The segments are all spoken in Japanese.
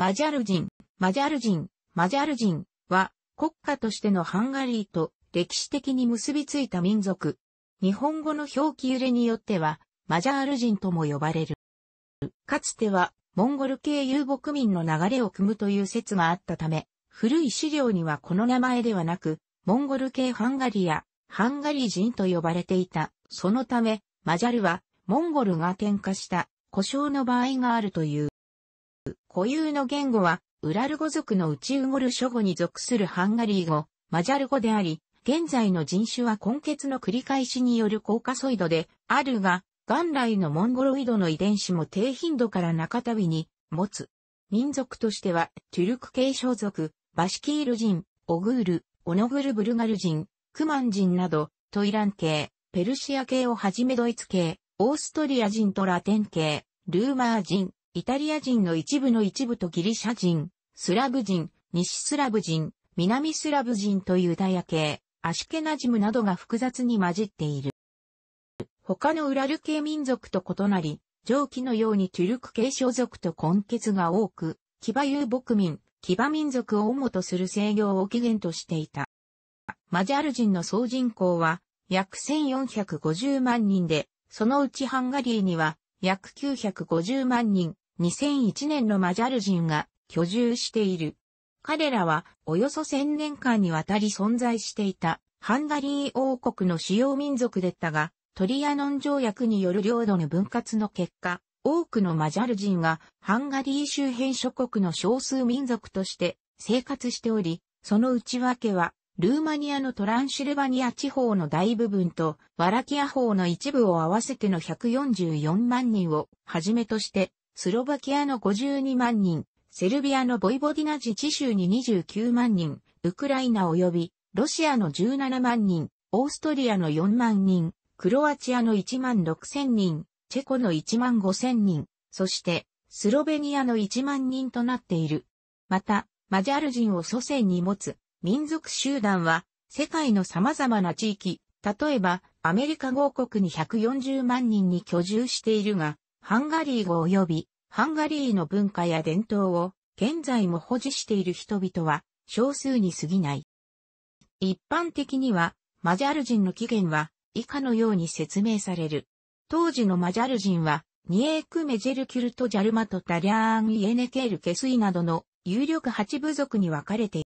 マジャル人、マジャル人、マジャル人は国家としてのハンガリーと歴史的に結びついた民族。日本語の表記揺れによってはマジャール人とも呼ばれる。かつてはモンゴル系遊牧民の流れを組むという説があったため、古い資料にはこの名前ではなく、モンゴル系ハンガリア、やハンガリー人と呼ばれていた。そのため、マジャルはモンゴルが転化した故障の場合があるという。固有の言語は、ウラル語族の内ウゴル諸語に属するハンガリー語、マジャル語であり、現在の人種は根血の繰り返しによるコーカソイドであるが、元来のモンゴロイドの遺伝子も低頻度から中旅に持つ。民族としては、トゥルク系小族、バシキール人、オグール、オノグルブルガル人、クマン人など、トイラン系、ペルシア系をはじめドイツ系、オーストリア人とラテン系、ルーマー人、イタリア人の一部の一部とギリシャ人、スラブ人、西スラブ人、南スラブ人とユダヤ系、アシュケナジムなどが複雑に混じっている。他のウラル系民族と異なり、上記のようにトゥルク系所属と根結が多く、騎馬遊牧民、騎馬民族を主とする制御を起源としていた。マジャル人の総人口は約1450万人で、そのうちハンガリーには約950万人、2001年のマジャル人が居住している。彼らはおよそ1000年間にわたり存在していたハンガリー王国の主要民族だったが、トリアノン条約による領土の分割の結果、多くのマジャル人がハンガリー周辺諸国の少数民族として生活しており、その内訳はルーマニアのトランシルバニア地方の大部分とワラキア方の一部を合わせての144万人をはじめとしてスロバキアの52万人、セルビアのボイボディナ自治州に29万人、ウクライナ及びロシアの17万人、オーストリアの4万人、クロアチアの1万6千人、チェコの1万5千人、そしてスロベニアの1万人となっている。また、マジャル人を祖先に持つ民族集団は世界の様々な地域、例えばアメリカ合国に140万人に居住しているが、ハンガリー語及びハンガリーの文化や伝統を現在も保持している人々は少数に過ぎない。一般的にはマジャル人の起源は以下のように説明される。当時のマジャル人はニエークメジェルキュルトジャルマとタリャーンイエネケールケスイなどの有力八部族に分かれてい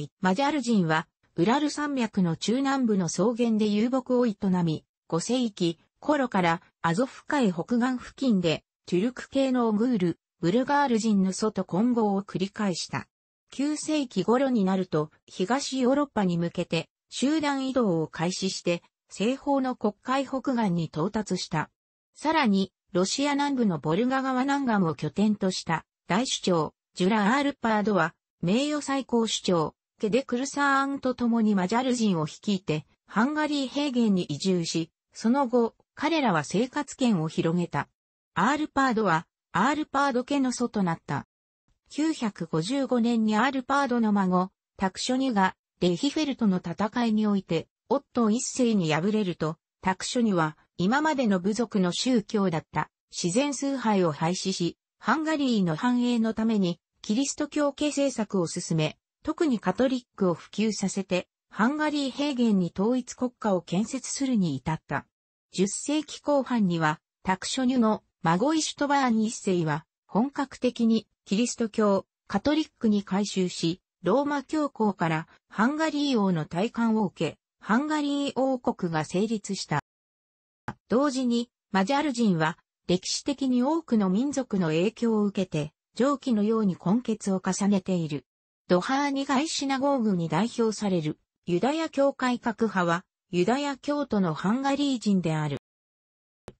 る。マジャル人はウラル山脈の中南部の草原で遊牧を営み、5世紀頃からアゾフ海北岸付近でトゥルク系のオグール、ブルガール人の祖と混合を繰り返した。9世紀頃になると、東ヨーロッパに向けて、集団移動を開始して、西方の国会北岸に到達した。さらに、ロシア南部のボルガ川南岸を拠点とした大首長、ジュラ・アールパードは、名誉最高首長、ケデ・クルサーンと共にマジャル人を率いて、ハンガリー平原に移住し、その後、彼らは生活圏を広げた。アールパードは、アールパード家の祖となった。955年にアールパードの孫、タクショニュが、レヒフェルトの戦いにおいて、オット一世に敗れると、タクショニュは、今までの部族の宗教だった、自然崇拝を廃止し、ハンガリーの繁栄のために、キリスト教系政策を進め、特にカトリックを普及させて、ハンガリー平原に統一国家を建設するに至った。10世紀後半には、タクショニュのマゴイ・シュトバーン一世は、本格的にキリスト教、カトリックに改宗し、ローマ教皇からハンガリー王の戴冠を受け、ハンガリー王国が成立した。同時に、マジャル人は、歴史的に多くの民族の影響を受けて、上記のように根血を重ねている。ドハーニガイシナゴーグに代表される、ユダヤ教改革派は、ユダヤ教徒のハンガリー人である。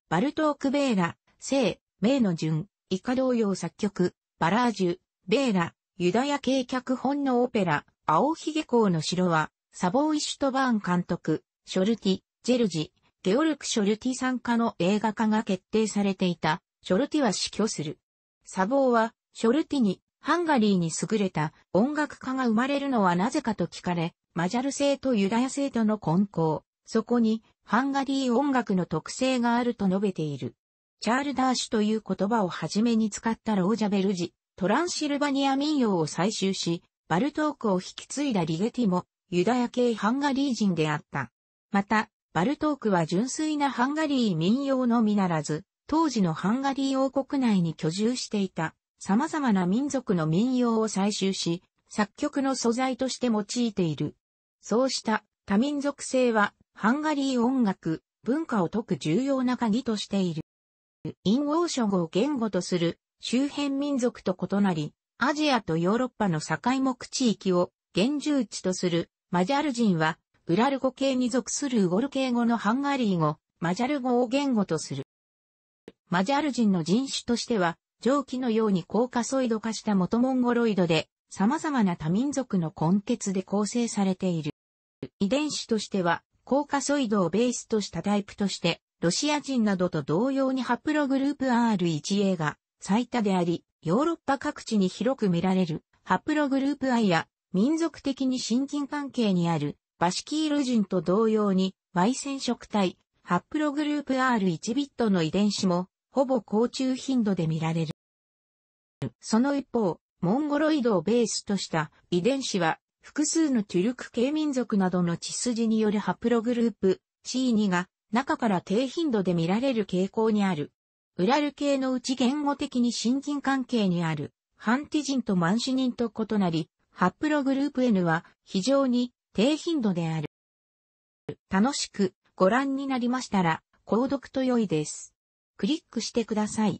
バルトーク・ベーラ、聖、名の順、以下同様作曲、バラージュ、ベーラ、ユダヤ系脚本のオペラ、青髭公の城は、サボーイ・シュトバーン監督、ショルティ、ジェルジ、ゲオルク・ショルティ参加の映画化が決定されていた、ショルティは死去する。サボーは、ショルティに、ハンガリーに優れた音楽家が生まれるのはなぜかと聞かれ、マジャル性とユダヤ性との混交、そこにハンガリー音楽の特性があると述べている。チャールダーシュという言葉を初めに使ったロージャベルジ、トランシルバニア民謡を採集し、バルトークを引き継いだリゲティも、ユダヤ系ハンガリー人であった。また、バルトークは純粋なハンガリー民謡のみならず、当時のハンガリー王国内に居住していた、様々な民族の民謡を採集し、作曲の素材として用いている。そうした多民族性は、ハンガリー音楽、文化を解く重要な鍵としている。陰欧書語を言語とする周辺民族と異なり、アジアとヨーロッパの境目地域を原住地とするマジャル人は、ウラル語系に属するウゴル系語のハンガリー語、マジャル語を言語とする。マジャル人の人種としては、上記のようにーカソイド化した元モンゴロイドで、様々な多民族の根結で構成されている。遺伝子としては、ーカソイドをベースとしたタイプとして、ロシア人などと同様にハプログループ R1A が最多であり、ヨーロッパ各地に広く見られるハプログループ I や民族的に親近関係にあるバシキール人と同様に Y 染色体、ハプログループ R1 ビットの遺伝子もほぼ高中頻度で見られる。その一方、モンゴロイドをベースとした遺伝子は複数のトゥルク系民族などの血筋によるハプログループ C2 が中から低頻度で見られる傾向にある。ウラル系のうち言語的に親近関係にある、ハンティ人とマンシ人と異なり、ハプログループ N は非常に低頻度である。楽しくご覧になりましたら、購読と良いです。クリックしてください。